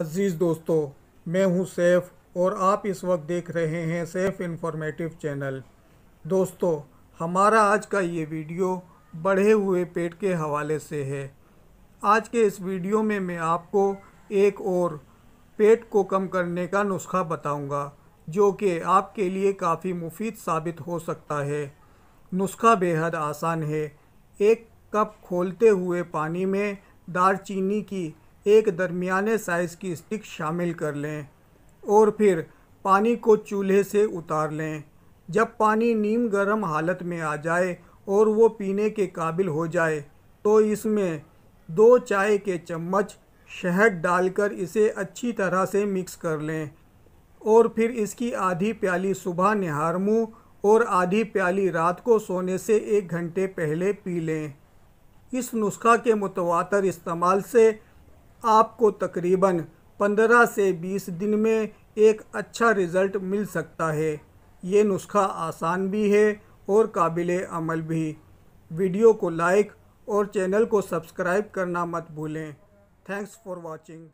अजीज़ दोस्तों मैं हूं सैफ और आप इस वक्त देख रहे हैं सैफ इंफॉर्मेटिव चैनल दोस्तों हमारा आज का ये वीडियो बढ़े हुए पेट के हवाले से है आज के इस वीडियो में मैं आपको एक और पेट को कम करने का नुस्खा बताऊंगा जो कि आपके लिए काफ़ी मुफीद साबित हो सकता है नुस्खा बेहद आसान है एक कप खोलते हुए पानी में दारचीनी की एक दरमियाने साइज़ की स्टिक शामिल कर लें और फिर पानी को चूल्हे से उतार लें जब पानी नीम गर्म हालत में आ जाए और वो पीने के काबिल हो जाए तो इसमें दो चाय के चम्मच शहद डालकर इसे अच्छी तरह से मिक्स कर लें और फिर इसकी आधी प्याली सुबह निहार मुँह और आधी प्याली रात को सोने से एक घंटे पहले पी लें इस नुस्खा के मुतवातर इस्तेमाल से आपको तकरीबन 15 से 20 दिन में एक अच्छा रिज़ल्ट मिल सकता है ये नुस्खा आसान भी है और काबिल अमल भी वीडियो को लाइक और चैनल को सब्सक्राइब करना मत भूलें थैंक्स फॉर वॉचिंग